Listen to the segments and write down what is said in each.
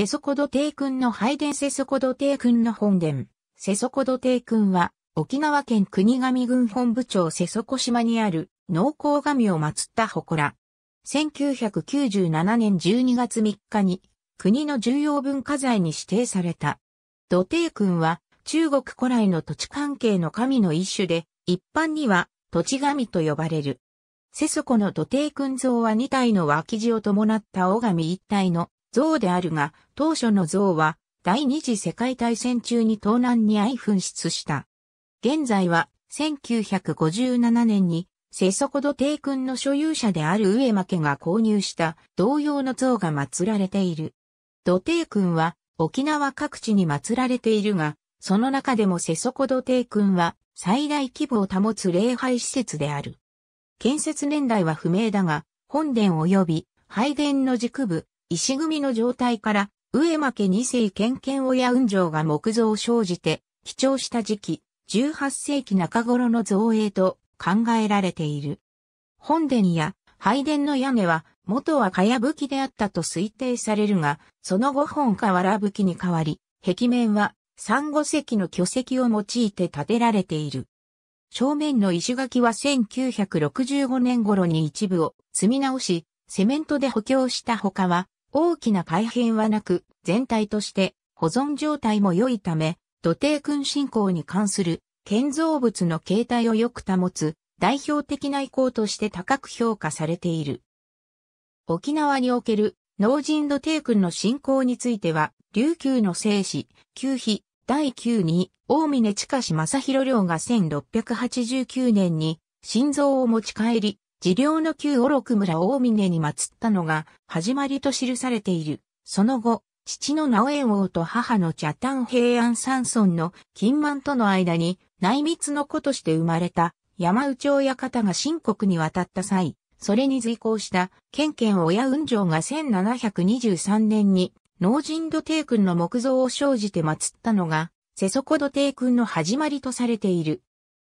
セソコド帝君の拝殿セソコド帝君の本殿。セソコド帝君は、沖縄県国神郡本部セ瀬底島にある農耕神を祀った祠。1997年12月3日に国の重要文化財に指定された。土帝君は中国古来の土地関係の神の一種で、一般には土地神と呼ばれる。瀬底の土帝君像は2体の脇地を伴った尾神一体の像であるが、当初の像は、第二次世界大戦中に東南に相紛失した。現在は、1957年に、セソコド帝君の所有者である上間家が購入した同様の像が祀られている。土帝君は沖縄各地に祀られているが、その中でもセソコド帝君は最大規模を保つ礼拝施設である。建設年代は不明だが、本殿及び拝殿の軸部、石組みの状態から、上間家二世県県親雲城が木造を生じて、貴重した時期、18世紀中頃の造営と考えられている。本殿や拝殿の屋根は、元は茅葺きであったと推定されるが、その後本瓦葺きに変わり、壁面は、三五石の巨石を用いて建てられている。正面の石垣は1965年頃に一部を積み直し、セメントで補強した他は、大きな改変はなく、全体として保存状態も良いため、土帝君信仰に関する建造物の形態をよく保つ代表的な遺構として高く評価されている。沖縄における農人土帝君の信仰については、琉球の聖史、旧碑、第9に、大峰近し正広亮が1689年に、心臓を持ち帰り、治療の旧オロク村大峰に祀ったのが始まりと記されている。その後、父の直縁王と母の茶丹平安山村の金満との間に内密の子として生まれた山内親方が新国に渡った際、それに随行した県県親雲城が1723年に農人土帝君の木造を生じて祀ったのが、世底土帝君の始まりとされている。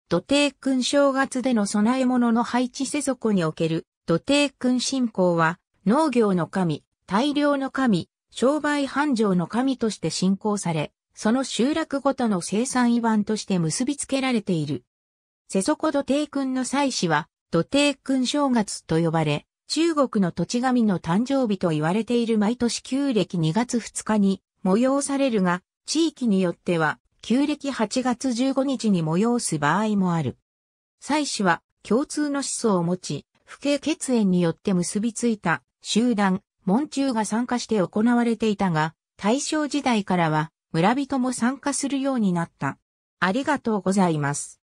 土帝君正月での供え物の配置世俗における土帝君信仰は、農業の神、大量の神、商売繁盛の神として信仰され、その集落ごとの生産遺盤として結びつけられている。世俗土帝君の祭祀は、土帝君正月と呼ばれ、中国の土地神の誕生日と言われている毎年旧暦2月2日に催されるが、地域によっては旧暦8月15日に催す場合もある。祭祀は共通の思想を持ち、不敬血縁によって結びついた集団、門中が参加して行われていたが、大正時代からは村人も参加するようになった。ありがとうございます。